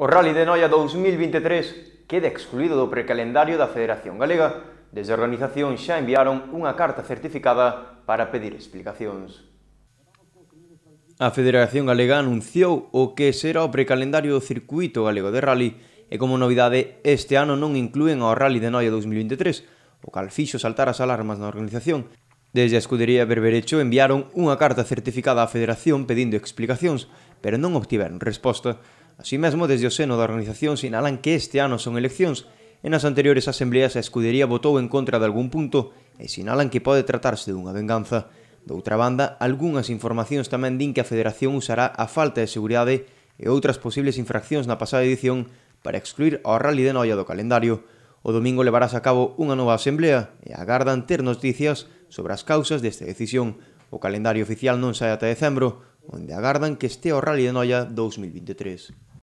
O Rally de Noia 2023 queda excluído do precalendario da Federación Galega. Desde a organización xa enviaron unha carta certificada para pedir explicacións. A Federación Galega anunciou o que será o precalendario do Circuito Galego de Rally e como novidade este ano non incluen ao Rally de Noia 2023, o cal fixo saltar as alarmas na organización. Desde a escudería Berberecho enviaron unha carta certificada á Federación pedindo explicacións, pero non obtiveron resposta. Así mesmo, desde o seno da organización sinalan que este ano son eleccións e nas anteriores asembleas a escudería votou en contra de algún punto e sinalan que pode tratarse dunha venganza. Doutra banda, algunhas informacións tamén din que a Federación usará a falta de seguridade e outras posibles infraccións na pasada edición para excluir ao Rally de Noia do calendario. O domingo levarás a cabo unha nova asemblea e agardan ter noticias sobre as causas desta decisión. O calendario oficial non sai ata decembro, onde agardan que este o Rally de Noia 2023.